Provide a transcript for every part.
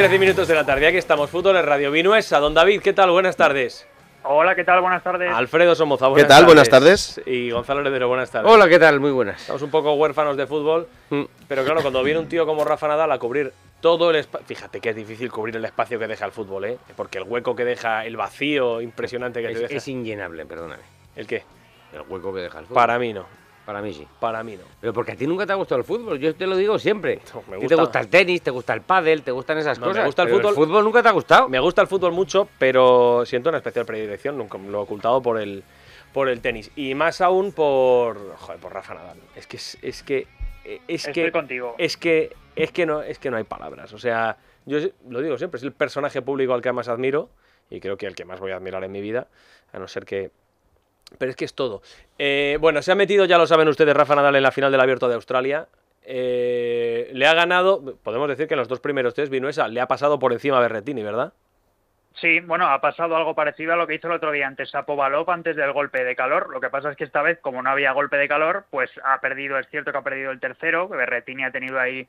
13 minutos de la tarde, aquí estamos, Fútbol en Radio Vinuesa. Don David, ¿qué tal? Buenas tardes. Hola, ¿qué tal? Buenas tardes. Alfredo Somoza, buenas ¿Qué tal? Buenas tardes. Y Gonzalo Heredero, buenas tardes. Hola, ¿qué tal? Muy buenas. Estamos un poco huérfanos de fútbol, mm. pero claro, cuando viene un tío como Rafa Nadal a cubrir todo el espacio... Fíjate que es difícil cubrir el espacio que deja el fútbol, ¿eh? Porque el hueco que deja, el vacío impresionante que es, te deja... Es inllenable, perdóname. ¿El qué? El hueco que deja el fútbol. Para mí no. Para mí sí. Para mí no. Pero porque a ti nunca te ha gustado el fútbol, yo te lo digo siempre. No, me te gusta el tenis, te gusta el pádel, te gustan esas cosas. Me gusta el fútbol. El fútbol nunca te ha gustado. Me gusta el fútbol mucho, pero siento una especial predilección, nunca lo he ocultado por el por el tenis y más aún por joder, por Rafa Nadal. Es que es, es que eh, es que contigo. es que es que no es que no hay palabras, o sea, yo lo digo siempre, es el personaje público al que más admiro y creo que el que más voy a admirar en mi vida, a no ser que pero es que es todo. Eh, bueno, se ha metido, ya lo saben ustedes, Rafa Nadal en la final del Abierto de Australia. Eh, le ha ganado, podemos decir que en los dos primeros vino esa, le ha pasado por encima a Berretini, ¿verdad? Sí, bueno, ha pasado algo parecido a lo que hizo el otro día ante Sapovalov antes del golpe de calor. Lo que pasa es que esta vez, como no había golpe de calor, pues ha perdido, es cierto que ha perdido el tercero, que Berretini ha tenido ahí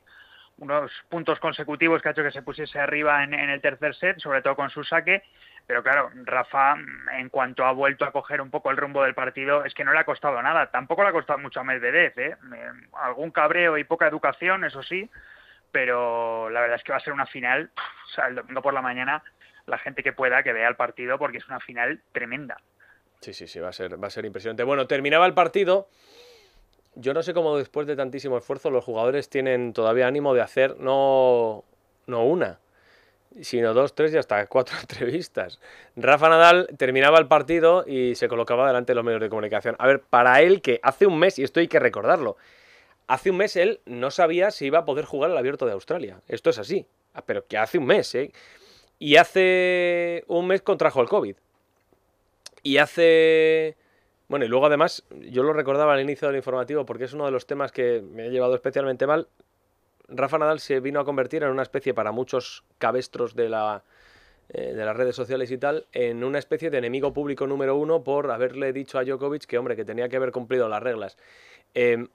unos puntos consecutivos que ha hecho que se pusiese arriba en, el tercer set, sobre todo con su saque. Pero claro, Rafa, en cuanto ha vuelto a coger un poco el rumbo del partido, es que no le ha costado nada. Tampoco le ha costado mucho a Medvedev. ¿eh? eh algún cabreo y poca educación, eso sí. Pero la verdad es que va a ser una final. O el por la mañana, la gente que pueda que vea el partido, porque es una final tremenda. Sí, sí, sí, va a ser, va a ser impresionante. Bueno, terminaba el partido yo no sé cómo después de tantísimo esfuerzo los jugadores tienen todavía ánimo de hacer no, no una, sino dos, tres y hasta cuatro entrevistas. Rafa Nadal terminaba el partido y se colocaba delante de los medios de comunicación. A ver, para él que hace un mes, y esto hay que recordarlo, hace un mes él no sabía si iba a poder jugar al abierto de Australia. Esto es así, ah, pero que hace un mes, ¿eh? Y hace un mes contrajo el COVID. Y hace bueno, y luego además, yo lo recordaba al inicio del informativo porque es uno de los temas que me ha llevado especialmente mal. Rafa Nadal se vino a convertir en una especie para muchos cabestros de la eh, de las redes sociales y tal, en una especie de enemigo público número uno por haberle dicho a Djokovic que, hombre, que tenía que haber cumplido las reglas. Em,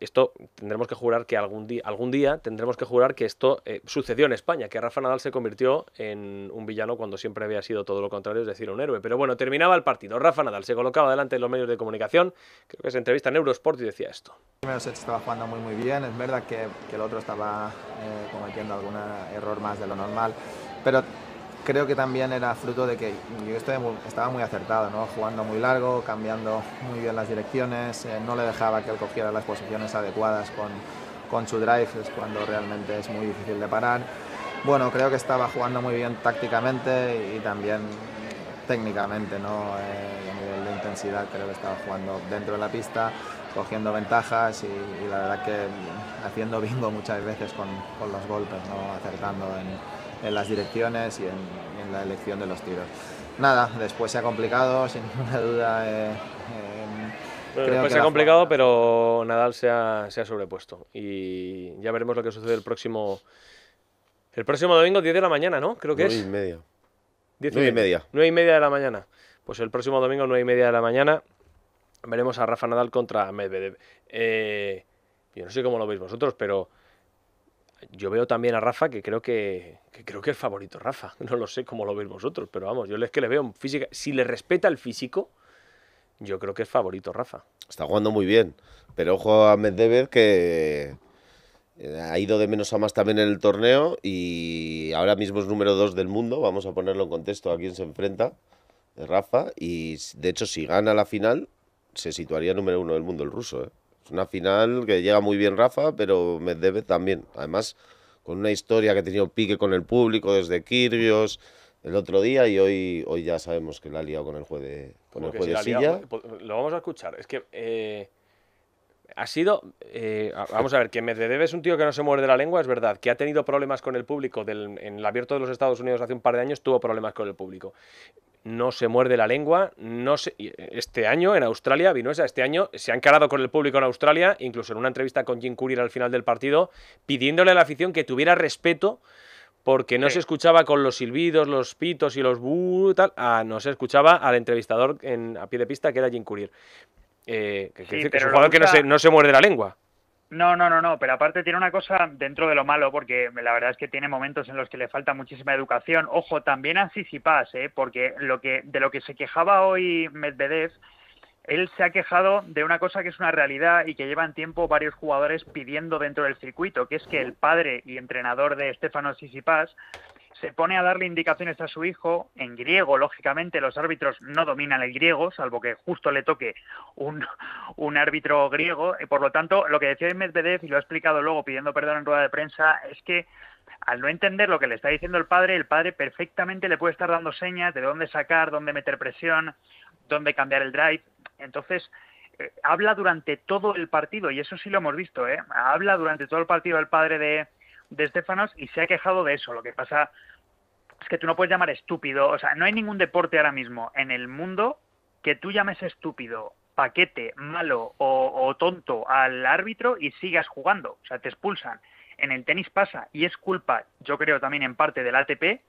esto tendremos que jurar que algún día, algún día tendremos que jurar que esto eh, sucedió en España, que Rafa Nadal se convirtió en un villano cuando siempre había sido todo lo contrario, es decir, un héroe. Pero bueno, terminaba el partido. Rafa Nadal se colocaba delante de los medios de comunicación, creo que se entrevista en Eurosport y decía esto. El estaba jugando muy muy bien, es verdad que, el otro estaba eh, cometiendo algún error más de lo normal, pero creo que también era fruto de que yo estaba muy acertado, ¿no? jugando muy largo, cambiando muy bien las direcciones, eh, no le dejaba que él cogiera las posiciones adecuadas con, con su drive, es cuando realmente es muy difícil de parar. Bueno, creo que estaba jugando muy bien tácticamente y también técnicamente, ¿no? Eh, a nivel de intensidad creo que estaba jugando dentro de la pista, cogiendo ventajas y, la verdad que haciendo bingo muchas veces con, con los golpes, ¿no? acertando en, en las direcciones y en, la elección de los tiros. Nada, después se ha complicado, sin ninguna duda. Eh, em, creo después que se ha complicado, pero Nadal se ha, sobrepuesto. Y ya veremos lo que sucede el próximo. El próximo domingo, 10 de la mañana, ¿no? Creo que es. y media. y media. 9 y media de la mañana. Pues el próximo domingo, 9 y media de la mañana, veremos a Rafa Nadal contra Medvedev. Eh, yo no sé cómo lo veis vosotros, pero yo veo también a Rafa que creo que, creo que es favorito Rafa. No lo sé cómo lo veis vosotros, pero vamos, yo es que le veo Si le respeta el físico, yo creo que es favorito Rafa. Está jugando muy bien, pero ojo a Medvedev que eh, ha ido de menos a más también en el torneo y ahora mismo es número dos del mundo. Vamos a ponerlo en contexto a quién se enfrenta eh, Rafa. Y de hecho, si gana la final, se situaría número uno del mundo el ruso. ¿eh? Una final que llega muy bien Rafa, pero me debe también. Además, con una historia que ha tenido pique con el público desde Kirgios el otro día y hoy, hoy ya sabemos que la ha liado con el juez de, con el pues, lo vamos a escuchar. Es que eh, ha sido, eh, vamos a ver, que Medvedev es un tío que no se muerde la lengua, es verdad, que ha tenido problemas con el público, del, en el abierto de los Estados Unidos hace un par de años tuvo problemas con el público. No se muerde la lengua, no eh, este año en Australia, esa este año se han encarado con el público en Australia, incluso en una entrevista con Jim Courier al final del partido, pidiéndole a la afición que tuviera respeto porque no se escuchaba con los silbidos, los pitos y los ah, no se escuchaba al entrevistador a pie de pista que era Jim Courier. Eh, es un jugador que no se, muerde la lengua. No, no, no, no, pero aparte tiene una cosa dentro de lo malo, porque la verdad es que tiene momentos en los que le falta muchísima educación. Ojo, también a Sisipas, ¿eh? porque lo que, de lo que se quejaba hoy Medvedev, él se ha quejado de una cosa que es una realidad y que llevan tiempo varios jugadores pidiendo dentro del circuito, que es que el padre y entrenador de Estefano Sisipas se pone a darle indicaciones a su hijo en griego, lógicamente los árbitros no dominan el griego, salvo que justo le toque un, un árbitro griego, por lo tanto lo que decía Medvedev, y lo ha explicado luego pidiendo perdón en rueda de prensa, es que al no entender lo que le está diciendo el padre, el padre perfectamente le puede estar dando señas de dónde sacar, dónde meter presión, dónde cambiar el drive. Entonces, eh, habla durante todo el partido, y eso sí lo hemos visto, ¿eh? habla durante todo el partido el padre de, de y se ha quejado de eso. Lo que pasa que tú no puedes llamar estúpido, o sea, no hay ningún deporte ahora mismo en el mundo que tú llames estúpido, paquete, malo o, tonto al árbitro y sigas jugando, o sea, te expulsan. En el tenis pasa y es culpa, yo creo también en parte del ATP,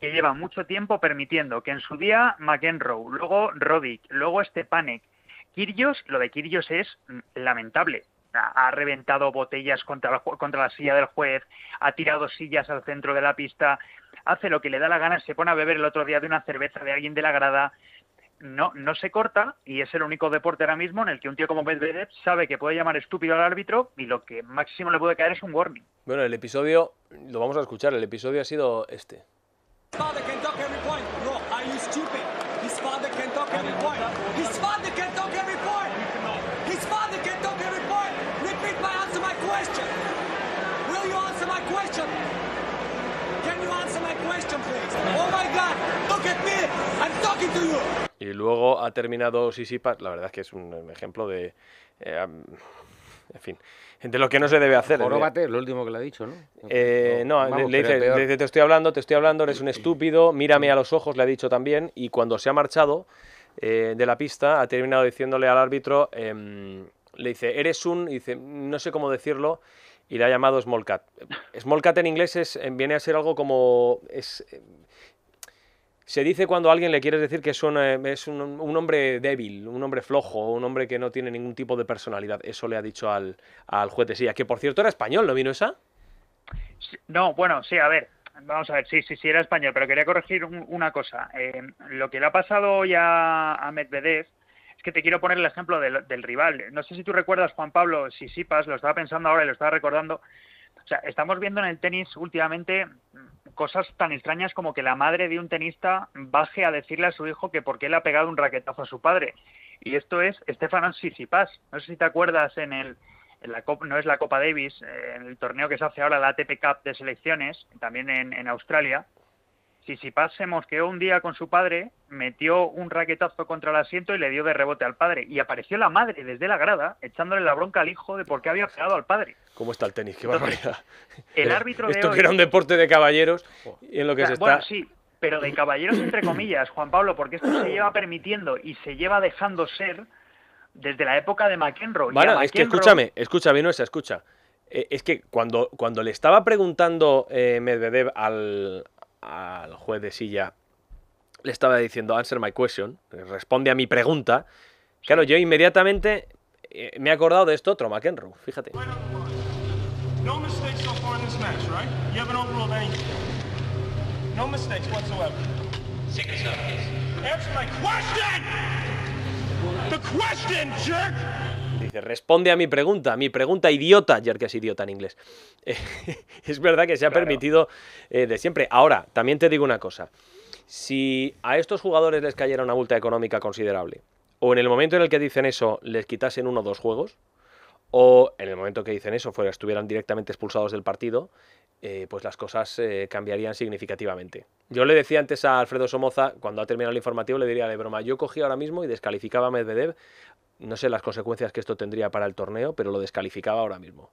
que lleva mucho tiempo permitiendo que en su día McEnroe, luego Roddick, luego Stepanek, Kirillos, lo de Kirillos es mm, lamentable, ha reventado botellas contra la, contra la silla del juez, ha tirado sillas al centro de la pista, hace lo que le da la gana, se pone a beber el otro día de una cerveza de alguien de la grada, no, no se corta y es el único deporte ahora mismo en el que un tío como Medvedev sabe que puede llamar estúpido al árbitro y lo que máximo le puede caer es un warning. Bueno, el episodio, lo vamos a escuchar, el episodio ha sido este. Y luego ha terminado Sisipa, la verdad es que es un ejemplo de... Eh, en fin, de lo que no se debe hacer. Eh. lo último que le ha dicho, ¿no? Eh, no, le, dice, te estoy hablando, te estoy hablando, eres un estúpido, mírame a los ojos, le ha dicho también, y cuando se ha marchado de la pista, ha terminado diciéndole al árbitro, em, le dice, eres un, dice, no sé cómo decirlo, y le ha llamado Small Cat. Small Cat en inglés es, viene a ser algo como... Es, se dice cuando alguien le quieres decir que es, un, es un, un, hombre débil, un hombre flojo, un hombre que no tiene ningún tipo de personalidad. Eso le ha dicho al, al juez de Silla, que por cierto era español, ¿no vino esa? No, bueno, sí, a ver, vamos a ver, sí, sí, sí, era español, pero quería corregir una cosa. Eh, lo que le ha pasado ya a Medvedev es que te quiero poner el ejemplo del, del rival. No sé si tú recuerdas, Juan Pablo, si Sipas, lo estaba pensando ahora y lo estaba recordando, o sea, estamos viendo en el tenis últimamente cosas tan extrañas como que la madre de un tenista baje a decirle a su hijo que por qué le ha pegado un raquetazo a su padre. Y esto es Stefan Sissipas. No sé si te acuerdas en el en la Copa, no es la Copa Davis, eh, en el torneo que se hace ahora la ATP Cup de selecciones, también en Australia, si se que un día con su padre, metió un raquetazo contra el asiento y le dio de rebote al padre. Y apareció la madre desde la grada echándole la bronca al hijo de por qué había pegado al padre. ¿Cómo está el tenis? ¡Qué barbaridad! El árbitro de Esto que era un deporte de caballeros y en lo que se está... Bueno, sí, pero de caballeros entre comillas, Juan Pablo, porque esto se lleva permitiendo y se lleva dejando ser desde la época de McEnroe. Bueno, es que escúchame, escucha, no esa, escucha. es que cuando, cuando le estaba preguntando eh, Medvedev al, al juez de silla le estaba diciendo, answer my question, responde a mi pregunta. Claro, yo inmediatamente eh, me he acordado de esto otro McEnroe, fíjate. No mistakes so far in this match, right? You have overall overall anything. No mistakes whatsoever. Sick as Answer my question! The question, jerk! Dice, responde a mi pregunta, mi pregunta idiota, ayer que es idiota en inglés. es verdad que se ha permitido eh, de siempre. Ahora, también te digo una cosa. Si a estos jugadores les cayera una multa económica considerable, o en el momento en el que dicen eso les quitasen uno o dos juegos, o en el momento que dicen eso fuera, estuvieran directamente expulsados del partido, eh, pues las cosas eh, cambiarían significativamente. Yo le decía antes a Alfredo Somoza, cuando ha terminado el informativo, le diría de broma, yo cogí ahora mismo y descalificaba a Medvedev no sé las consecuencias que esto tendría para el torneo, pero lo descalificaba ahora mismo.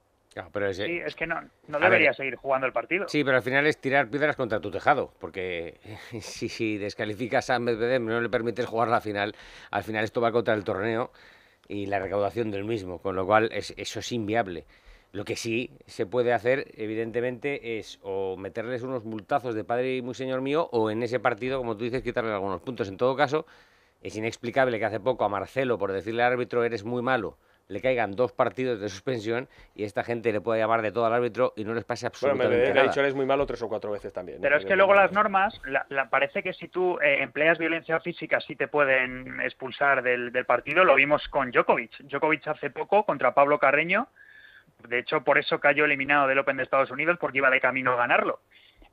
pero Sí, es que no, debería seguir jugando el partido. Sí, pero al final es tirar piedras contra tu tejado, porque si, si descalificas a Medvedev, no le permites jugar la final, al final esto va contra el torneo y la recaudación del mismo, con lo cual eso es inviable. Lo que sí se puede hacer, evidentemente, es o meterles unos multazos de padre y muy señor mío, o en ese partido, como tú dices, quitarle algunos puntos. En todo caso, es inexplicable que hace poco a Marcelo, por decirle al árbitro, eres muy malo, le caigan dos partidos de suspensión y esta gente le puede llamar de todo al árbitro y no les pase absolutamente nada. he dicho es muy malo tres o cuatro veces también. Pero es que luego las normas, la, parece que si tú eh, empleas violencia física sí te pueden expulsar del, del, partido, lo vimos con Djokovic. Djokovic hace poco contra Pablo Carreño, de hecho por eso cayó eliminado del Open de Estados Unidos porque iba de camino a ganarlo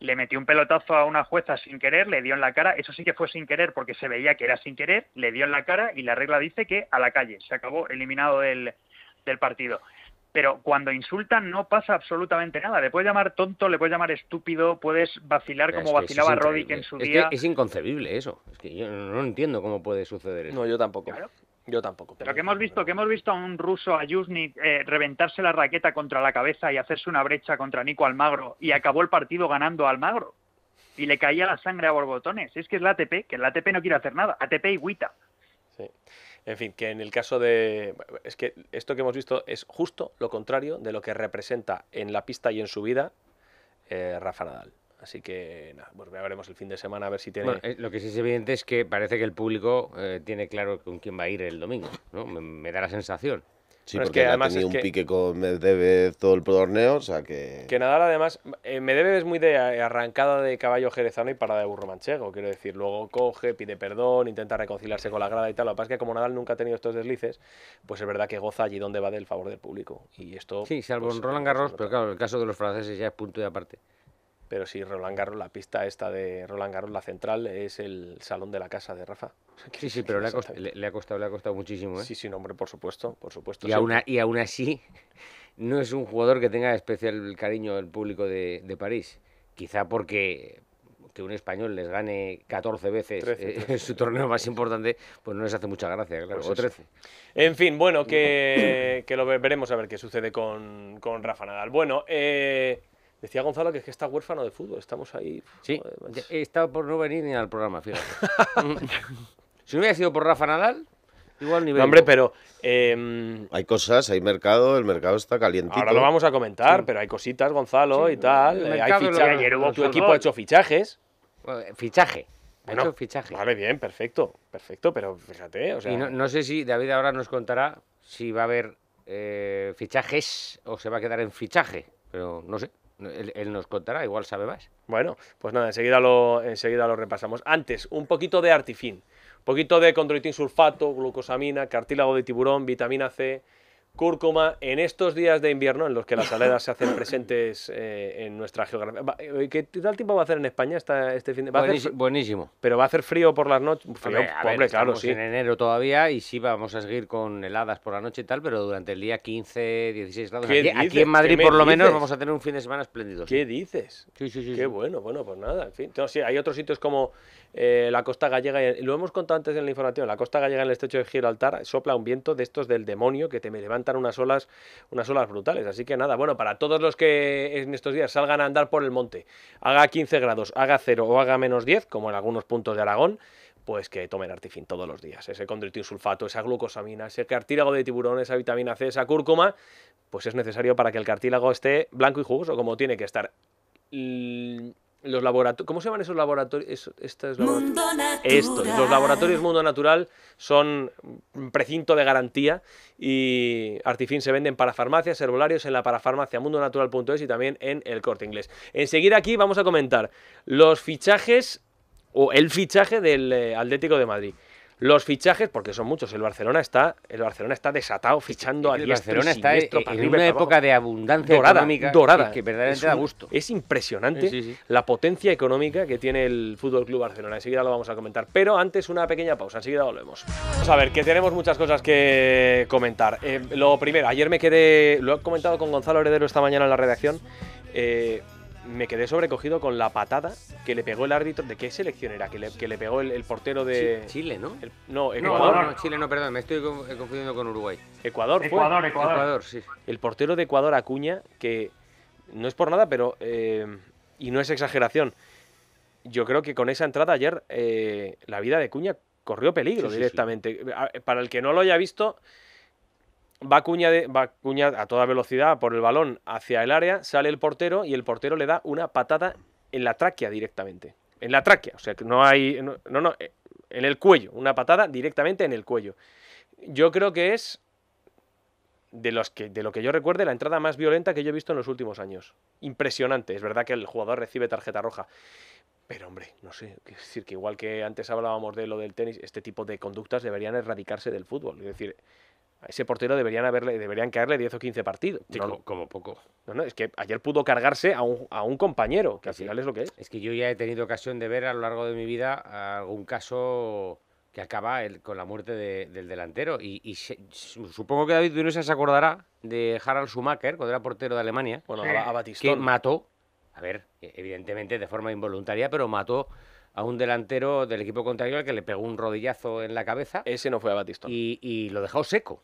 le metió un pelotazo a una jueza sin querer, le dio en la cara, eso sí que fue sin querer porque se veía que era sin querer, le dio en la cara y la regla dice que a la calle, se acabó eliminado del, del partido. Pero cuando insultan no pasa absolutamente nada. Le puedes llamar tonto, le puedes llamar estúpido, puedes vacilar como vacilaba Roddick en su día. es inconcebible eso. Es que yo no entiendo cómo puede suceder eso. No, yo tampoco. Yo tampoco. Pero que hemos visto, que hemos visto a un ruso, a eh, reventarse la raqueta contra la cabeza y hacerse una brecha contra Nico Almagro y acabó el partido ganando a Almagro. Y le caía la sangre a borbotones. Es que es la ATP, que la ATP no quiere hacer nada. ATP y guita. En fin, que en el caso de... Es que esto que hemos visto es justo lo contrario de lo que representa en la pista y en su vida eh, Rafa Nadal. Así que nada, pues ya veremos el fin de semana a ver si tiene. Eh, lo que sí es evidente es que parece que el público eh, tiene claro con quién va a ir el domingo, ¿no? Me, da la sensación. Sí, porque que además ha tenido un pique con Medvedev todo el torneo, o sea que... Que Nadal además, eh, Me debe es muy de arrancada de caballo jerezano y parada de burro manchego, quiero decir, luego coge, pide perdón, intenta reconciliarse con la grada y tal, lo que pasa es que como Nadal nunca ha tenido estos deslices, pues es verdad que goza allí donde va del favor del público, y esto... Sí, salvo pues, en Roland Garros, pues, pero claro, el caso de los franceses ya es punto y aparte pero sí, Roland Garros, la pista esta de Roland Garros, la central, es el salón de la casa de Rafa. Sí, sí, pero le ha, costado, le, ha costado, muchísimo. ¿eh? Sí, sí, hombre, por supuesto, por supuesto. Y, aún, y aún así, no es un jugador que tenga especial cariño del público de, de París. Quizá porque, que un español les gane 14 veces eh, su torneo más importante, pues no les hace mucha gracia, claro, pues o 13. En fin, bueno, que, lo veremos a ver qué sucede con, con Rafa Nadal. Bueno, eh, Decía Gonzalo que es que está huérfano de fútbol, estamos ahí. Sí, por no venir ni al programa, fíjate. si no hubiera sido por Rafa Nadal, igual ni no, hombre, pero. Em, hay cosas, hay mercado, el mercado está calientito. Ahora lo vamos a comentar, pero hay cositas, Gonzalo y tal. Eh, hay fichajes. Tu equipo ha hecho fichajes. Eh, fichaje. ha hecho fichaje. Vale, bien, perfecto. Perfecto, pero fíjate. O sea... no, sé si David ahora nos contará si va a haber eh, fichajes o se va a quedar en fichaje, pero no sé. Él, nos contará, igual sabe más. Bueno, pues nada, enseguida lo, enseguida lo repasamos. Antes, un poquito de artifín, un poquito de condroitin sulfato, glucosamina, cartílago de tiburón, vitamina C, cúrcuma en estos días de invierno en los que las aledas se hacen presentes eh, en nuestra geografía. Eh, ¿Qué tal tiempo va a hacer en España este fin de semana? Buenísimo, Pero va a hacer frío por las noches. claro, sí. en enero todavía y sí vamos a seguir con heladas por la noche y tal, pero durante el día 15, 16 grados. Aquí, en Madrid, por lo menos, vamos a tener un fin de semana espléndido. ¿Qué dices? Sí, sí, sí. Qué bueno, bueno, pues nada. En fin, sí, hay otros sitios como eh, la costa gallega, y lo hemos contado antes en la información, la costa gallega en el estrecho de Gibraltar sopla un viento de estos del demonio que te me levanta unas olas, unas olas brutales. Así que nada, bueno, para todos los que en estos días salgan a andar por el monte, haga 15 grados, haga 0 o haga menos 10, como en algunos puntos de Aragón, pues que tomen artifín todos los días. Ese sulfato, esa glucosamina, ese cartílago de tiburón, esa vitamina C, esa cúrcuma, pues es necesario para que el cartílago esté blanco y jugoso como tiene que estar los laboratorios, ¿cómo se llaman esos laboratorios? Esto, los laboratorios Mundo Natural son un precinto de garantía y Artifín se venden para farmacias, herbolarios en la parafarmacia mundonatural.es y también en el corte inglés. Enseguida aquí vamos a comentar los fichajes o el fichaje del eh, Atlético de Madrid. Los fichajes, porque son muchos, el Barcelona está, el Barcelona está desatado fichando a El Barcelona está en, en una época de abundancia dorada, económica que verdaderamente da gusto. Es impresionante la potencia económica que tiene el Fútbol Club Barcelona. Enseguida lo vamos a comentar, pero antes una pequeña pausa, enseguida volvemos. Vamos a ver, que tenemos muchas cosas que comentar. Eh, lo primero, ayer me quedé, lo he comentado con Gonzalo Heredero esta mañana en la redacción. Eh, me quedé sobrecogido con la patada que le pegó el árbitro. ¿De qué selección era? Que le, que le pegó el, portero de. Chile, ¿no? no, Ecuador. No, no, Chile, no, perdón, me estoy eh, confundiendo con Uruguay. Ecuador, Ecuador, Ecuador. Ecuador sí. El portero de Ecuador, Acuña, que no es por nada, pero. Eh, y no es exageración. Yo creo que con esa entrada ayer eh, la vida de Cuña corrió peligro directamente. Para el que no lo haya visto, Va de, a toda velocidad por el balón hacia el área, sale el portero y el portero le da una patada en la tráquea directamente. En la tráquea, o sea, que no hay... No, no, eh, en el cuello, una patada directamente en el cuello. Yo creo que es, de, los que, de lo que yo recuerde, la entrada más violenta que yo he visto en los últimos años. Impresionante, es verdad que el jugador recibe tarjeta roja. Pero hombre, no sé, es decir, que igual que antes hablábamos de lo del tenis, este tipo de conductas deberían erradicarse del fútbol. Es decir, a ese portero deberían, haberle, deberían caerle 10 o 15 partidos. no, como, poco. No, no, es que ayer pudo cargarse a un, compañero, que al final es lo que es. Es que yo ya he tenido ocasión de ver a lo largo de mi vida algún caso que acaba con la muerte del delantero. Y, supongo que David Dunosa se acordará de Harald Schumacher, cuando era portero de Alemania, bueno, a, Batistón. que mató, a ver, e, evidentemente de forma involuntaria, pero mató a un delantero del equipo contrario al que le pegó un rodillazo en la cabeza. Ese no fue a Batistón. y lo dejó seco.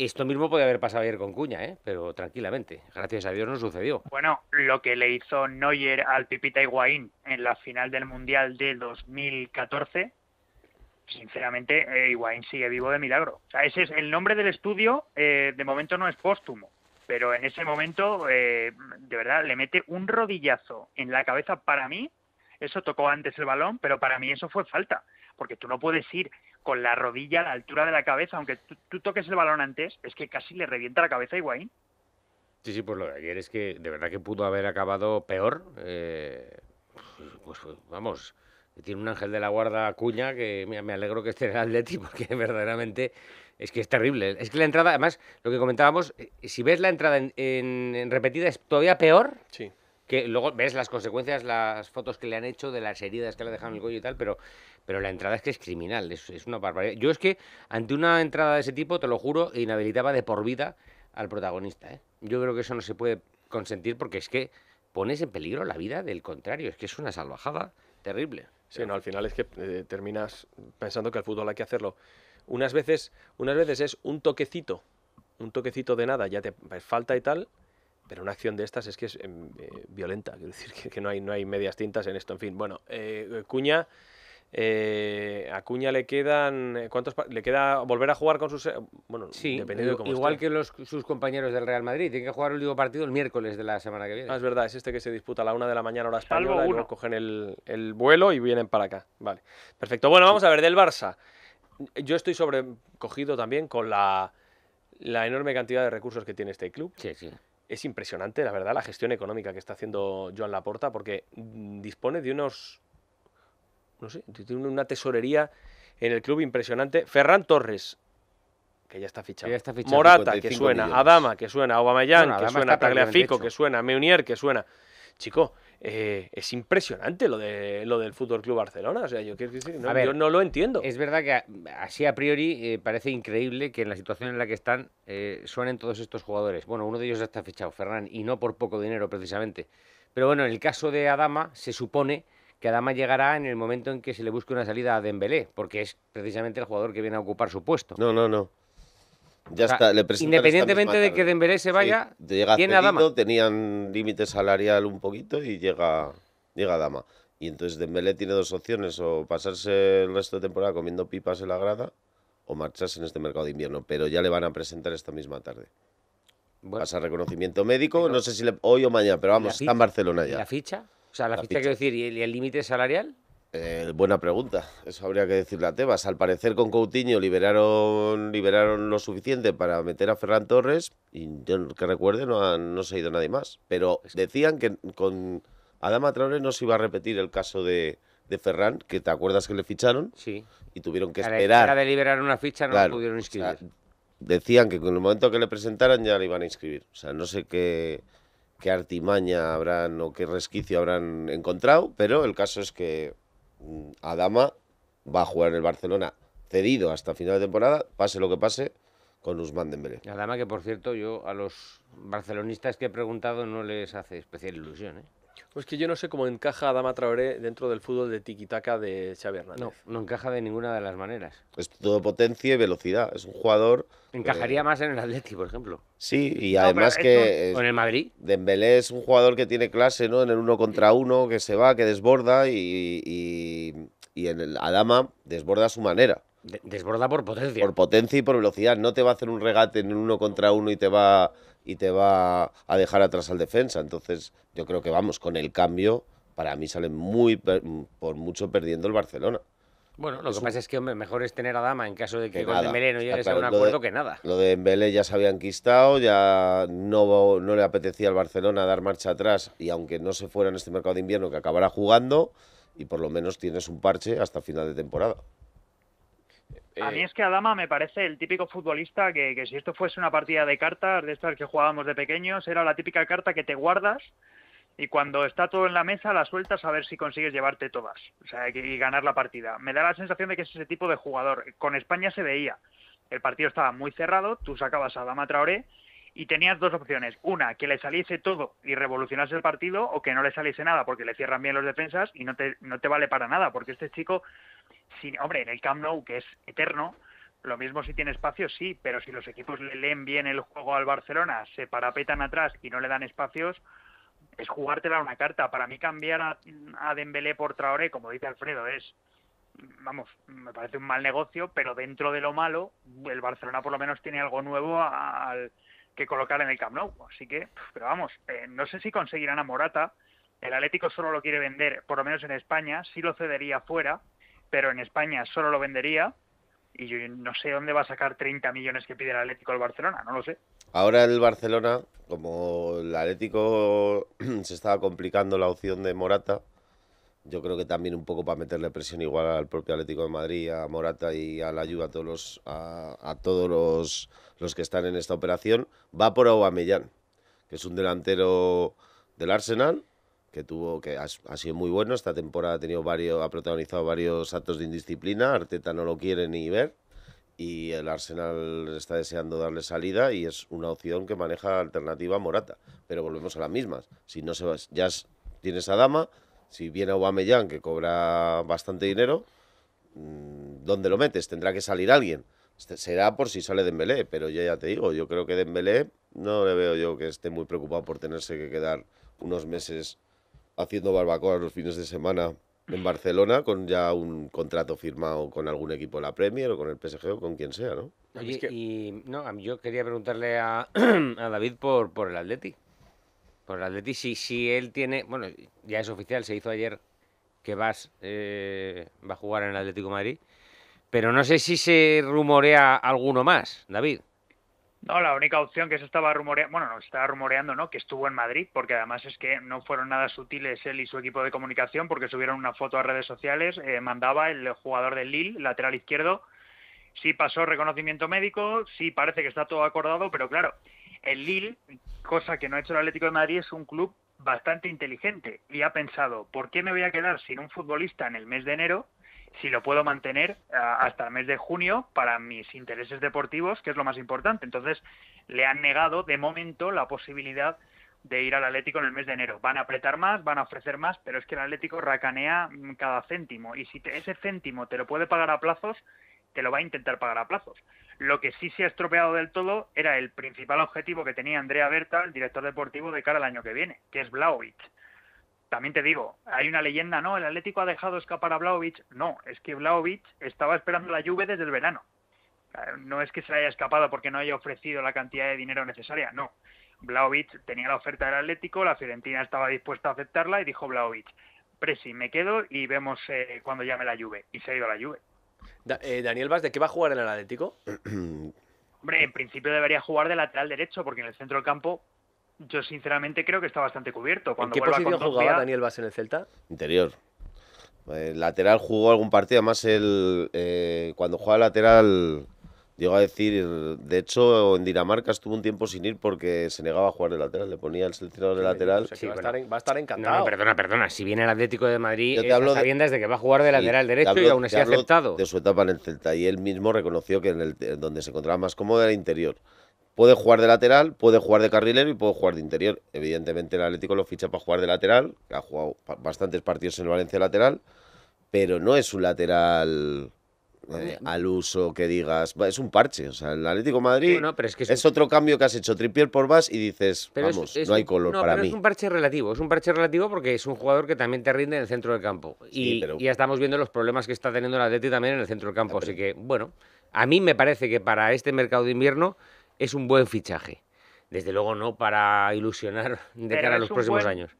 Esto mismo podía haber pasado ayer con Cuña, ¿eh? pero tranquilamente. Gracias a Dios no sucedió. Bueno, lo que le hizo Neuer al Pipita Higuaín en la final del Mundial de 2014, sinceramente, eh, Higuaín sigue vivo de milagro. O sea, ese es el nombre del estudio, eh, de momento no es póstumo, pero en ese momento, de verdad, le mete un rodillazo en la cabeza para mí. Eso tocó antes el balón, pero para mí eso fue falta, porque tú no puedes ir con la rodilla a la altura de la cabeza, aunque tú, toques el balón antes, es que casi le revienta la cabeza a Higuaín. Sí, sí, pues lo de ayer es que de verdad que pudo haber acabado peor. Eh, pues, pues, vamos, tiene un ángel de la guarda cuña que me alegro que esté en el Atleti porque verdaderamente es que es terrible. Es que la entrada, además, lo que comentábamos, eh, si ves la entrada en repetida es todavía peor. Sí que luego ves las consecuencias, las fotos que le han hecho de las heridas que le han dejado en el cuello y tal, pero, pero la entrada es que es criminal, es, una barbaridad. Yo es que ante una entrada de ese tipo, te lo juro, inhabilitaba de por vida al protagonista. ¿eh? Yo creo que eso no se puede consentir porque es que pones en peligro la vida del contrario, es que es una salvajada terrible. Sí, no, al final es que eh, terminas pensando que el fútbol hay que hacerlo. Unas veces, unas veces es un toquecito, un toquecito de nada, ya te pues, falta y tal, pero una acción de estas es que es em, eh, violenta, quiero decir que, no, hay, no hay medias tintas en esto, en fin. Bueno, eh, Cuña, eh, a Cuña le quedan, eh, ¿cuántos le queda volver a jugar con sus... Eh, bueno, sí, igual que los, sus compañeros del Real Madrid, tienen que jugar el último partido el miércoles de la semana que viene. Ah, es verdad, es este que se disputa a la una de la mañana hora española y luego cogen el, vuelo y vienen para acá. Vale, perfecto. Bueno, vamos a ver, del Barça. Yo estoy sobrecogido también con la la enorme cantidad de recursos que tiene este club. Sí, sí es impresionante, la verdad, la gestión económica que está haciendo Joan Laporta, porque mm, dispone de unos. No sé, tiene una tesorería en el club impresionante. Ferran Torres, que ya está fichado. Morata, que suena. Adama, que suena. Aubameyang, que suena. Tagliafico, que suena. Meunier, que suena. Chico, eh, es impresionante lo, de, lo del Fútbol Club Barcelona. O sea, yo, no, lo entiendo. Es verdad que así a priori eh, parece increíble que en la situación en la que están eh, suenen todos estos jugadores. Bueno, uno de ellos ya está fichado, Fernán y no por poco dinero precisamente. Pero bueno, en el caso de Adama, se supone que Adama llegará en el momento en que se le busque una salida a Dembélé, porque es precisamente el jugador que viene a ocupar su puesto. No, no, no. Ya está, le Independientemente de que Dembélé se vaya, llega tiene a Dama. Tenían límite salarial un poquito y llega, llega Dama. Y entonces Dembélé tiene dos opciones, o pasarse el resto de temporada comiendo pipas en la grada o marcharse en este mercado de invierno, pero ya le van a presentar esta misma tarde. Bueno. Pasa reconocimiento médico, no sé si hoy o mañana, pero vamos, está en Barcelona ya. ¿La ficha? O sea, la, ficha, quiero decir, ¿y el límite salarial? Eh, buena pregunta. Eso habría que decirle a Tebas. Al parecer con Coutinho liberaron, liberaron lo suficiente para meter a Ferran Torres y yo que recuerde no, ha, no se ha ido nadie más. Pero decían que con Adama Traore no se iba a repetir el caso de, de Ferran, que te acuerdas que le ficharon y tuvieron que a esperar. hora de liberar una ficha no pudieron inscribir. decían que en el momento que le presentaran ya le iban a inscribir. O sea, no sé qué qué artimaña habrán o qué resquicio habrán encontrado, pero el caso es que Mm, Adama va a jugar en el Barcelona cedido hasta final de temporada, pase lo que pase, con Usman Dembélé. Adama que, por cierto, yo a los barcelonistas que he preguntado no les hace especial ilusión, ¿eh? Pues que yo no sé cómo encaja Adama Traoré dentro del fútbol de tiquitaca de Xavi Hernández. No, no encaja de ninguna de las maneras. Es todo potencia y velocidad. Es un jugador. Encajaría eh, más en el Atleti, por ejemplo. Sí, y además que. Con el Madrid. Dembélé es un jugador que tiene clase, En el uno contra uno, que se va, que desborda y. en el Adama desborda a su manera. Desborda por potencia. Por potencia y por velocidad. No te va a hacer un regate en uno contra uno y te va y te va a dejar atrás al defensa. Entonces, yo creo que vamos, con el cambio, para mí sale muy por mucho perdiendo el Barcelona. Bueno, lo que pasa es que mejor es tener a Dama en caso de que, que con Dembélé no llegues a un acuerdo que nada. Lo de Dembélé ya se había enquistado, ya no, no le apetecía al Barcelona dar marcha atrás y aunque no se fuera en este mercado de invierno que acabará jugando y por lo menos tienes un parche hasta final de temporada. Eh, a mí es que Adama me parece el típico futbolista que, si esto fuese una partida de cartas, de estas que jugábamos de pequeños, era la típica carta que te guardas y cuando está todo en la mesa la sueltas a ver si consigues llevarte todas o sea, y ganar la partida. Me da la sensación de que es ese tipo de jugador. Con España se veía. El partido estaba muy cerrado, tú sacabas a Adama Traoré y tenías dos opciones. Una, que le saliese todo y revolucionase el partido o que no le saliese nada porque le cierran bien los defensas y no te, no te vale para nada porque este chico hombre, en el Camp Nou, que es eterno, lo mismo si tiene espacio, sí, pero si los equipos le leen bien el juego al Barcelona, se parapetan atrás y no le dan espacios, es jugártela una carta. Para mí cambiar a, a Dembélé por Traoré, como dice Alfredo, es, vamos, me parece un mal negocio, pero dentro de lo malo, el Barcelona por lo menos tiene algo nuevo al que colocar en el Camp Nou. Así que, pero vamos, eh, no sé si conseguirán a Morata. El Atlético solo lo quiere vender, por lo menos en España, sí lo cedería fuera, pero en España solo lo vendería y yo no sé dónde va a sacar 30 millones que pide el Atlético del Barcelona, no lo sé. Ahora el Barcelona, como el Atlético se estaba complicando la opción de Morata, yo creo que también un poco para meterle presión igual al propio Atlético de Madrid, a Morata y a la ayuda a todos los, a, todos los, los, que están en esta operación, va por Aubameyang, que es un delantero del Arsenal que tuvo que ha, sido muy bueno esta temporada ha tenido varios ha protagonizado varios actos de indisciplina Arteta no lo quiere ni ver y el Arsenal está deseando darle salida y es una opción que maneja alternativa Morata pero volvemos a las mismas si no se va ya tienes a Dama si viene Aubameyang que cobra bastante dinero mm, dónde lo metes tendrá que salir alguien este, será por si sale Dembélé pero yo ya te digo yo creo que Dembélé no le veo yo que esté muy preocupado por tenerse que quedar unos meses haciendo barbacoa los fines de semana en Barcelona con ya un contrato firmado con algún equipo de la Premier o con el PSG o con quien sea, ¿no? y no, yo quería preguntarle a, a David por, por el Atleti. Por el Atleti, si, si él tiene... Bueno, ya es oficial, se hizo ayer que vas, eh, va a jugar en el Atlético Madrid. Pero no sé si se rumorea alguno más, David. No, la única opción que se estaba rumoreando, bueno, no, se estaba rumoreando, ¿no? Que estuvo en Madrid, porque además es que no fueron nada sutiles él y su equipo de comunicación, porque subieron una foto a redes sociales, eh, mandaba el jugador del Lille, lateral izquierdo, sí pasó reconocimiento médico, sí parece que está todo acordado, pero claro, el Lille, cosa que no ha hecho el Atlético de Madrid, es un club bastante inteligente y ha pensado, ¿por qué me voy a quedar sin un futbolista en el mes de enero? si lo puedo mantener eh, hasta el mes de junio para mis intereses deportivos, que es lo más importante. Entonces, le han negado de momento la posibilidad de ir al Atlético en el mes de enero. Van a apretar más, van a ofrecer más, pero es que el Atlético racanea mm, cada céntimo. Y si te, ese céntimo te lo puede pagar a plazos, te lo va a intentar pagar a plazos. Lo que sí se ha estropeado del todo era el principal objetivo que tenía Andrea Berta, el director deportivo, de cara al año que viene, que es Blaovic también te digo, hay una leyenda, ¿no? El Atlético ha dejado escapar a Vlaovic. No, es que Vlaovic estaba esperando la lluvia desde el verano. No es que se haya escapado porque no haya ofrecido la cantidad de dinero necesaria, no. Vlaovic tenía la oferta del Atlético, la Fiorentina estaba dispuesta a aceptarla y dijo Vlaovic, Presi, me quedo y vemos eh, cuando llame la lluvia. Y se ha ido la lluvia. Eh, Daniel Vaz, ¿de qué va a jugar en el Atlético? Hombre, en principio debería jugar de lateral derecho porque en el centro del campo yo sinceramente creo que está bastante cubierto. ¿En qué posición jugaba Daniel Bas en el Celta? Interior. Eh, lateral jugó algún partido, además el, eh, cuando juega lateral, llegó a decir, de hecho en Dinamarca estuvo un tiempo sin ir porque se negaba a jugar de lateral, le ponía el seleccionador de lateral. va, a estar, encantado. No, perdona, perdona, si viene el Atlético de Madrid, te eh, hablo de, que va a jugar de lateral derecho y aún así ha aceptado. De su etapa en el Celta, y él mismo reconoció que en el, donde se encontraba más cómodo era interior. Puede jugar de lateral, puede jugar de carrilero y puede jugar de interior. Evidentemente el Atlético lo ficha para jugar de lateral, ha jugado bastantes partidos en el Valencia lateral, pero no es un lateral eh, eh, al uso que digas. Es un parche. O sea, el Atlético Madrid es, otro cambio que has hecho. Trippier por Vas y dices, vamos, no hay color para mí. Es un parche relativo. Es un parche relativo porque es un jugador que también te rinde en el centro del campo. y ya estamos viendo los problemas que está teniendo el Atlético también en el centro del campo. Así que, bueno, a mí me parece que para este mercado de invierno es un buen fichaje. Desde luego no para ilusionar de cara a los próximos años.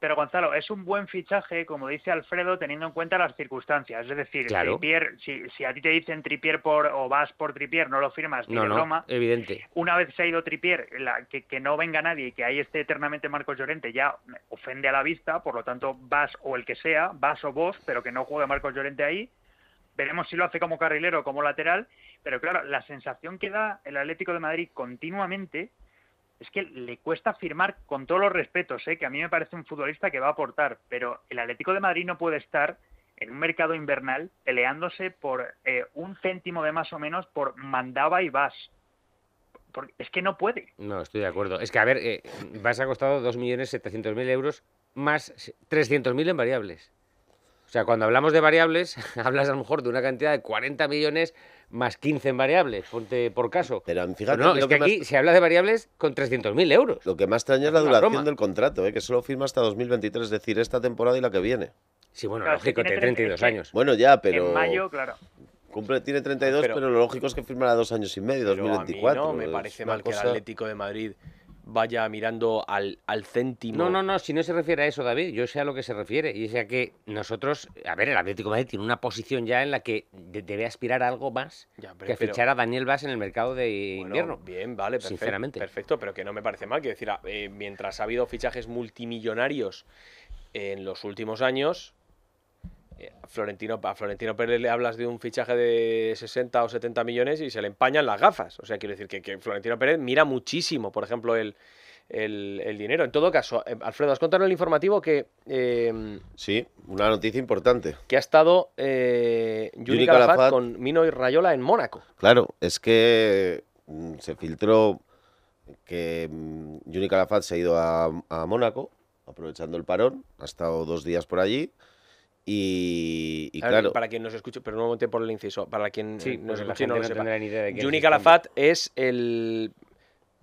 Pero Gonzalo, es un buen fichaje, como dice Alfredo, teniendo en cuenta las circunstancias. Es decir, si, a ti te dicen Tripier por, o vas por Tripier, no lo firmas, ni no, no, Evidente. Una vez se ha ido Tripier, que, que, no venga nadie y que ahí esté eternamente Marcos Llorente, ya ofende a la vista, por lo tanto vas o el que sea, vas o vos, pero que no juegue Marcos Llorente ahí. Veremos si lo hace como carrilero o como lateral pero claro, la sensación que da el Atlético de Madrid continuamente es que le cuesta firmar con todos los respetos, ¿eh? que a mí me parece un futbolista que va a aportar, pero el Atlético de Madrid no puede estar en un mercado invernal peleándose por eh, un céntimo de más o menos por mandaba y vas. es que no puede. No, estoy de acuerdo. Es que, a ver, vas eh, ha costado 2.700.000 euros más 300.000 en variables. O sea, cuando hablamos de variables, hablas a lo mejor de una cantidad de 40 millones más 15 en variables, ponte por caso. Pero pues fíjate, que, aquí se habla de variables con 300.000 euros. Lo que más extraña es la duración del contrato, ¿eh? que solo firma hasta 2023, es decir, esta temporada y la que viene. Sí, bueno, lógico, tiene 32 años. Bueno, ya, pero. En mayo, claro. Cumple, tiene 32, pero, lo lógico es que firmará dos años y medio, 2024. no, me parece mal que el Atlético de Madrid vaya mirando al, al céntimo. No, no, no, si no se refiere a eso, David, yo sé a lo que se refiere. Y es a que nosotros, a ver, el Atlético de Madrid tiene una posición ya en la que debe aspirar a algo más que fichar a Daniel Vaz en el mercado de invierno. Bien, vale, perfecto, sinceramente. Perfecto, pero que no me parece mal. que decir, ah, eh, mientras ha habido fichajes multimillonarios en los últimos años, eh, Florentino, a Florentino Pérez le hablas de un fichaje de 60 o 70 millones y se le empañan las gafas. O sea, quiero decir que, Florentino Pérez mira muchísimo, por ejemplo, el, dinero. En todo caso, eh, Alfredo, has contado en el informativo que... Em, sí, una noticia importante. Que ha estado eh, Juni Calafat con Mino y Rayola en Mónaco. Claro, es que mm, se filtró que mm, Juni Calafat se ha ido a, a Mónaco, aprovechando el parón, ha estado dos días por allí y, claro. Para quien nos escuche, pero no por el inciso. Para quien sí, nos escuche, no, se Ni idea de Juni Calafat es el.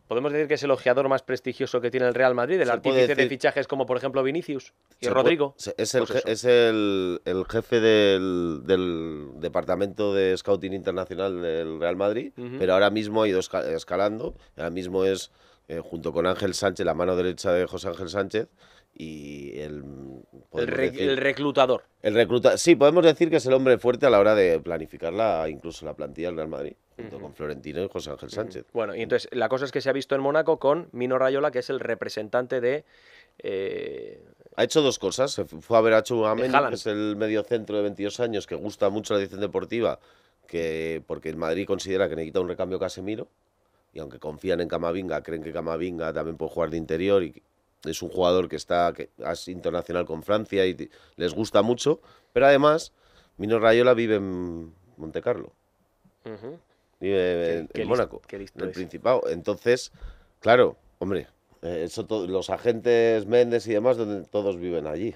Podemos decir que es el ojeador más prestigioso que tiene el Real Madrid, el artífice de fichajes como, por ejemplo, Vinicius y Rodrigo. es el, pues es el, jefe del, departamento de scouting internacional del Real Madrid, pero ahora mismo ha ido escalando. Ahora mismo es, eh, junto con Ángel Sánchez, la mano derecha de José Ángel Sánchez, el, mm, el, reclutador. El recluta sí, podemos decir que es el hombre fuerte a la hora de planificar incluso la plantilla del Real Madrid, junto con Florentino y José Ángel Sánchez. Bueno, y entonces la cosa es que se ha visto en Mónaco con Mino Rayola, que es el representante de... Eh, ha hecho dos cosas. Fue a ver a que es el medio centro de 22 años, que gusta mucho la edición deportiva, que porque el Madrid considera que necesita un recambio Casemiro. Y aunque confían en Camavinga, creen que Camavinga también puede jugar de interior y es un jugador que está que internacional con Francia y les gusta mucho, pero además Mino Rayola vive en Montecarlo. Carlo. Vive en, Mónaco, en el Principado. Entonces, claro, hombre, eh, los agentes Méndez y demás, donde todos viven allí.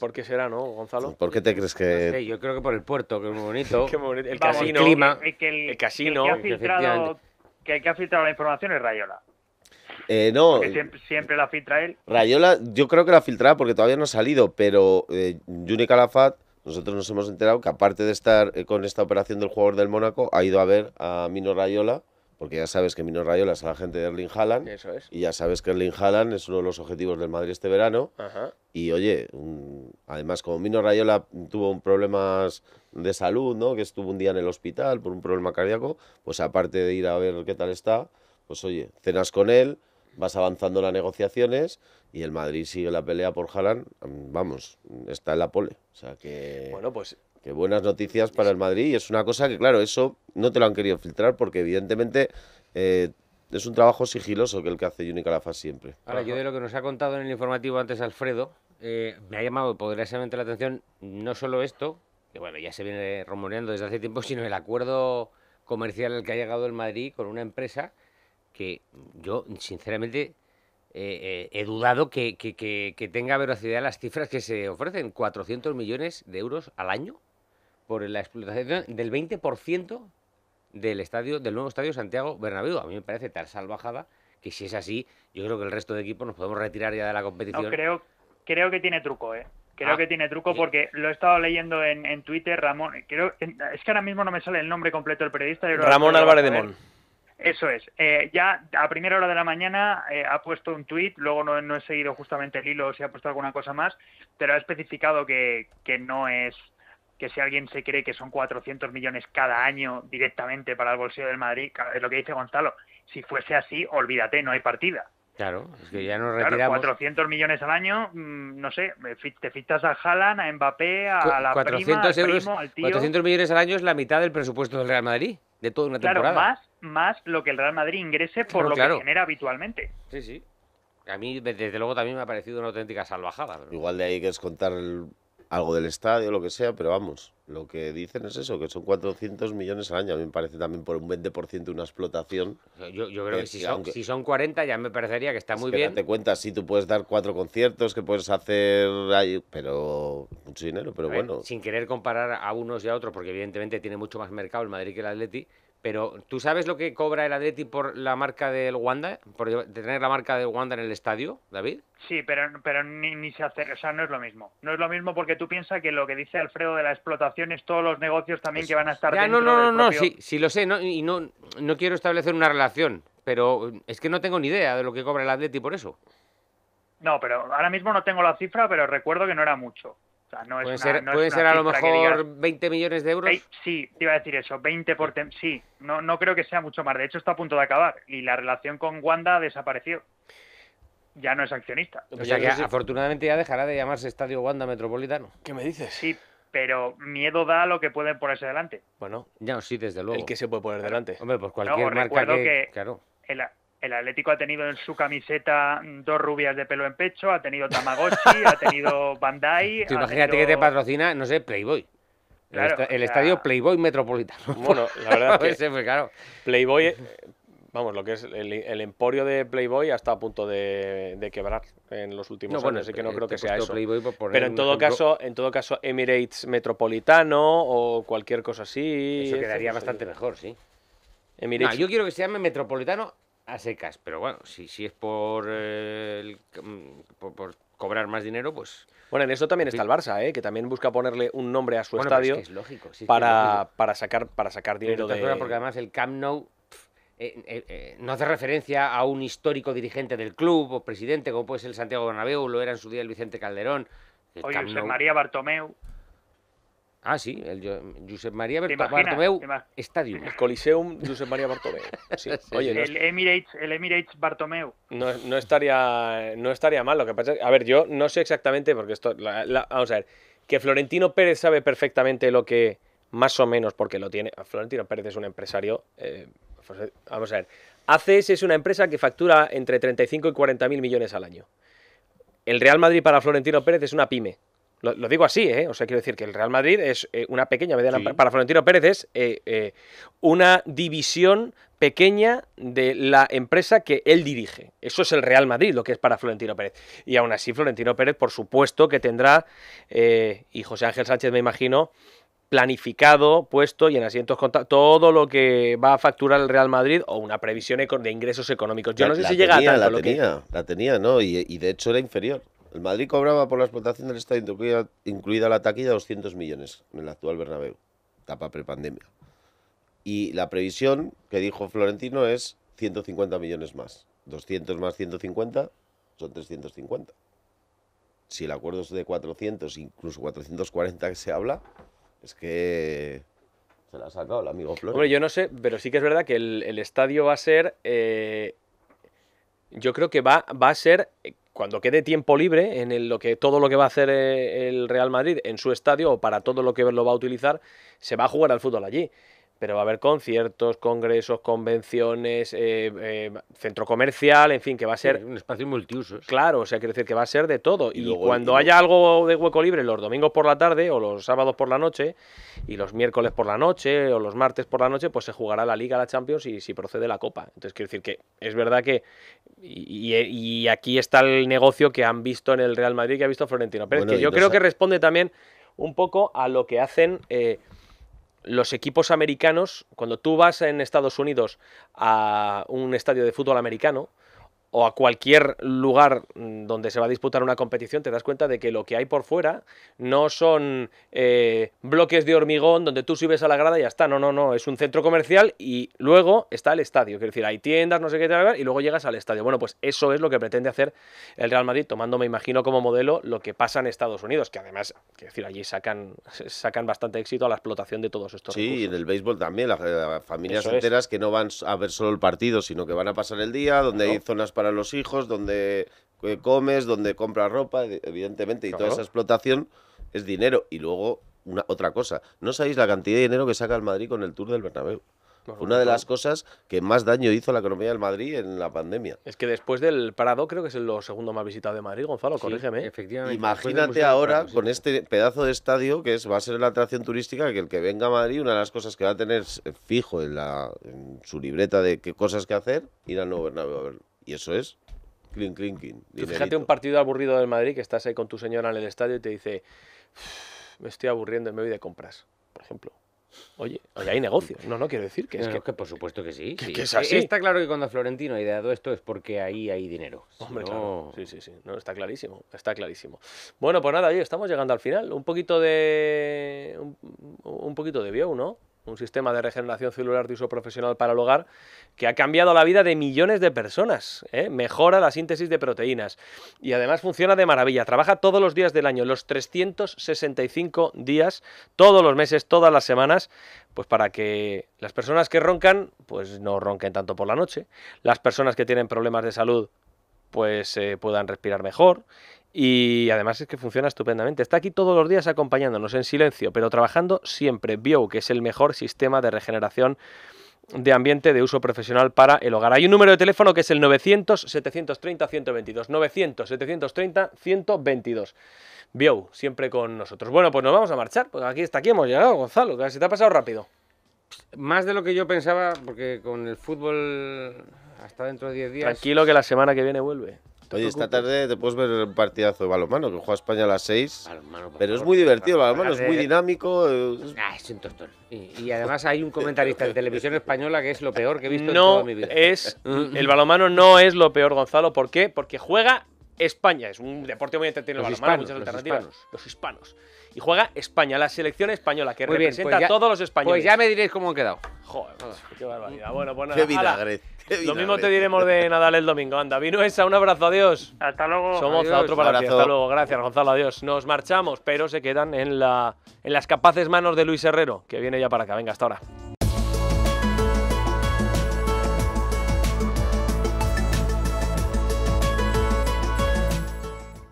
¿por, qué será, no, Gonzalo? ¿Por qué te crees que.? yo creo que por el puerto, que es muy bonito. El, casino, el clima, el, casino. que ha filtrado, la información es Rayola. Eh, no. siempre, la filtra él. Rayola, yo creo que la filtraba porque todavía no ha salido, pero eh, Juni Calafat, nosotros nos hemos enterado que aparte de estar eh, con esta operación del jugador del Mónaco, ha ido a ver a Mino Rayola. Porque ya sabes que Mino Rayola es la gente de Erling Haaland. Y ya sabes que Erling Haaland es uno de los objetivos del Madrid este verano. Y oye, mm, además, como Mino Rayola tuvo un problemas de salud, ¿no? Que estuvo un día en el hospital por un problema cardíaco, pues aparte de ir a ver qué tal está, pues oye, cenas con él, vas avanzando las negociaciones y el Madrid sigue la pelea por Jalan mm, vamos, está en la pole. O sea que. Bueno, pues. qué buenas noticias para el Madrid y es una cosa que, claro, eso no te lo han querido filtrar porque, evidentemente, eh, es un trabajo sigiloso que el que hace Juni Calafas siempre. Ahora, yo de lo que nos ha contado en el informativo antes Alfredo, eh, me ha llamado poderosamente la atención no solo esto, que bueno, ya se viene rumoreando desde hace tiempo, sino el acuerdo comercial al que ha llegado el Madrid con una empresa que yo, sinceramente, eh, eh, he dudado que, que, tenga veracidad las cifras que se ofrecen. 400 millones de euros al año por la explotación del 20% del, estadio, del nuevo estadio Santiago Bernabéu. A mí me parece tal salvajada que si es así, yo creo que el resto de equipos nos podemos retirar ya de la competición. creo, creo que tiene truco, ¿eh? Creo ah, que tiene truco porque lo he estado leyendo en, Twitter, Ramón. Creo, es que ahora mismo no me sale el nombre completo del periodista. Ramón Álvarez de Mon. Eso es. Eh, ya a primera hora de la mañana eh, ha puesto un tuit, luego no, he seguido justamente el hilo si ha puesto alguna cosa más, pero ha especificado que, que no es que si alguien se cree que son 400 millones cada año directamente para el bolsillo del Madrid, es lo que dice Gonzalo, si fuese así, olvídate, no hay partida. Claro, es que ya nos retiramos. 400 millones al año, mm, no sé, eh, te fichas a Haaland, a Mbappé, a la 400 prima, 400 millones al año es la mitad del presupuesto del Real Madrid, de toda una temporada. Claro, más más lo que el Real Madrid ingrese por lo que genera habitualmente. Sí, sí. A mí, desde luego, también me ha parecido una auténtica salvajada. Igual de ahí que es contar algo del estadio, lo que sea, pero vamos, lo que dicen es eso, que son 400 millones al año. A mí me parece también por un 20% una explotación. Yo, creo eh, que, si, son, si, son, 40 ya me parecería que está muy bien. Te cuentas, sí, tú puedes dar cuatro conciertos, que puedes hacer pero mucho dinero, pero bueno. Sin querer comparar a unos y a otros, porque evidentemente tiene mucho más mercado el Madrid que el Atleti, pero ¿tú sabes lo que cobra el Atleti por la marca del Wanda? Por tener la marca del Wanda en el estadio, David. Sí, pero, pero ni, se hace, o sea, no es lo mismo. No es lo mismo porque tú piensas que lo que dice Alfredo de la explotación es todos los negocios también que van a estar dentro no, no, no, no, sí, sí lo sé, no, y no, no quiero establecer una relación, pero es que no tengo ni idea de lo que cobra el Atleti por eso. No, pero ahora mismo no tengo la cifra, pero recuerdo que no era mucho puede ser, a lo mejor 20 millones de euros. sí, te iba a decir eso, 20 por sí, no, no creo que sea mucho más. De hecho, está a punto de acabar y la relación con Wanda ha desaparecido Ya no es accionista. o sea que afortunadamente ya dejará de llamarse Estadio Wanda Metropolitano. ¿Qué me dices? Sí, pero miedo da a lo que pueden ponerse delante. Bueno, ya no, sí, desde luego. El que se puede poner delante. Hombre, pues cualquier marca que, claro el Atlético ha tenido en su camiseta mm, dos rubias de pelo en pecho, ha tenido Tamagotchi, ha tenido Bandai. imagínate que te patrocina, no sé, Playboy. el, estadio Playboy Metropolitano. Bueno, la verdad es que claro. Playboy, eh, vamos, lo que es el, emporio de Playboy hasta a punto de, quebrar en los últimos años, así que no eh, creo que sea eso. Pero en todo caso, en todo caso Emirates Metropolitano o cualquier cosa así. Eso quedaría bastante mejor, sí. yo quiero que se llame Metropolitano a secas, pero bueno, si, si es eh, mm, por, por, cobrar más dinero, pues... Bueno, en eso también está el Barça, ¿eh? que también busca ponerle un nombre a su estadio lógico, para, para, sacar, para sacar dinero de... Porque además el Camp Nou eh, eh, no hace referencia a un histórico dirigente del club o presidente, como puede ser el Santiago Bernabéu, lo era en su día el Vicente Calderón. El Oye, Camp María Bartomeu. Ah, sí, el Josep María Bartomeu Estadio El Coliseum Josep María Bartomeu. el, Emirates, el Emirates Bartomeu. No, estaría, no estaría mal. Lo que pasa a ver, yo no sé exactamente, porque esto. vamos a ver, que Florentino Pérez sabe perfectamente lo que. Más o menos, porque lo tiene. Florentino Pérez es un empresario. Eh, pues, vamos a ver. ACS es una empresa que factura entre 35 y 40 mil millones al año. El Real Madrid para Florentino Pérez es una pyme. Lo, digo así, ¿eh? O sea, quiero decir que el Real Madrid es eh, una pequeña, mediana, para Florentino Pérez es eh, eh, una división pequeña de la empresa que él dirige. Eso es el Real Madrid, lo que es para Florentino Pérez. Y aún así, Florentino Pérez, por supuesto, que tendrá, y José Ángel Sánchez, me imagino, planificado, puesto y en asientos contados, todo lo que va a facturar el Real Madrid o una previsión de ingresos económicos. Yo no sé si llega a tanto. La tenía, la tenía, ¿no? Y, y de hecho era inferior. El Madrid cobraba por la explotación del estadio incluida, la taquilla 200 millones en el actual Bernabéu, etapa prepandemia. Y la previsión que dijo Florentino es 150 millones más. 200 más 150 son 350. Si el acuerdo es de 400, incluso 440 que se habla, es que se la ha sacado el amigo Florentino. Hombre, yo no sé, pero sí que es verdad que el, estadio va a ser... Eh, yo creo que va, va a ser cuando quede tiempo libre en lo que todo lo que va a hacer eh, el Real Madrid en su estadio o para todo lo que lo va a utilizar, se va a jugar al fútbol allí pero va a haber conciertos, congresos, convenciones, eh, eh, centro comercial, en fin, que va a ser... un espacio multiuso. Claro, o sea, quiere decir que va a ser de todo. Y, cuando haya algo de hueco libre los domingos por la tarde o los sábados por la noche y los miércoles por la noche o los martes por la noche, pues se jugará la Liga, la Champions y si procede la Copa. Entonces, quiere decir que es verdad que... Y, aquí está el negocio que han visto en el Real Madrid, que ha visto Florentino Pero que yo creo que responde también un poco a lo que hacen... Eh, los equipos americanos, cuando tú vas en Estados Unidos a un estadio de fútbol americano, o a cualquier lugar mm, donde se va a disputar una competición, te das cuenta de que lo que hay por fuera no son eh, bloques de hormigón donde tú subes a la grada y ya está. No, no, no. Es un centro comercial y luego está el estadio. Quiero decir, hay tiendas, no sé qué, y luego llegas al estadio. Bueno, pues eso es lo que pretende hacer el Real Madrid, tomando, me imagino, como modelo lo que pasa en Estados Unidos, que además, quiero decir, allí sacan, sacan bastante éxito a la explotación de todos estos. Sí, y del béisbol también, las eh, familias enteras que no van a ver solo el partido, sino que van a pasar el día, donde hay zonas para para los hijos, donde eh, comes, donde compras ropa, e, evidentemente, y toda esa explotación es dinero. Y luego, una, otra cosa, no sabéis la cantidad de dinero que saca el Madrid con el Tour del Bernabéu. una de las cosas que más daño hizo a la economía del Madrid en la pandemia. Es que después del Prado creo que es el segundo más visitado de Madrid, Gonzalo, corrígeme. ¿eh? Efectivamente. Imagínate ahora con este pedazo de estadio que es, va a ser la atracción turística, que el que venga a Madrid, una de las cosas que va a tener eh, fijo en, la, en su libreta de qué cosas que hacer, ir al nuevo Bernabéu a verlo. Y eso es clink, clink, clink. Fíjate un partido aburrido del Madrid que estás ahí con tu señora en el estadio y te dice, me estoy aburriendo y me voy de compras, por ejemplo. Oye, hay negocios. No, no quiero decir que es que, por supuesto que sí. E-, está claro que cuando Florentino ha ideado esto es porque ahí hay dinero. Hombre, claro. Sí, sí, sí. está clarísimo. Está clarísimo. Bueno, pues nada, oye, estamos llegando al final. Un poquito de. Un, poquito de view, ¿no? un sistema de regeneración celular de uso profesional para el hogar que ha cambiado la vida de millones de personas, ¿eh? mejora la síntesis de proteínas y además funciona de maravilla, trabaja todos los días del año, los 365 días, todos los meses, todas las semanas, pues para que las personas que roncan, pues no ronquen tanto por la noche, las personas que tienen problemas de salud, pues eh, puedan respirar mejor. Y además es que funciona estupendamente. Está aquí todos los días acompañándonos en silencio, pero trabajando siempre. Bio, que es el mejor sistema de regeneración de ambiente de uso profesional para el hogar. Hay un número de teléfono que es el 900-730-122. 900-730-122. Bio, siempre con nosotros. Bueno, pues nos vamos a marchar. Pues aquí, está aquí hemos llegado, Gonzalo. si te ha pasado rápido. Más de lo que yo pensaba, porque con el fútbol hasta dentro de 10 días. Tranquilo que la semana que viene vuelve. Oye, esta tarde te puedes ver el partidazo de balonmano, que juega España a las 6. pero es muy divertido, balonmano es muy dinámico. Ah, es un tostón. Y, además hay un comentarista de televisión española que es lo peor que he visto en toda mi vida. Es, el balonmano no es lo peor, Gonzalo. ¿Por qué? Porque juega España. Es un deporte muy entretenido el balonmano, muchas los alternativas. Hispanos. Los hispanos y juega España, la selección española, que representa pues a todos los españoles. Pues ya me diréis cómo han quedado. Joder, qué barbaridad. Bueno, pues Qué Lo mismo te diremos de Nadal el domingo. Anda, vino un abrazo, adiós. Hasta luego. Somos otro para ti. Hasta luego, gracias, Gonzalo, adiós. Nos marchamos, pero se quedan en, la, en las capaces manos de Luis Herrero, que viene ya para acá. Venga, hasta ahora.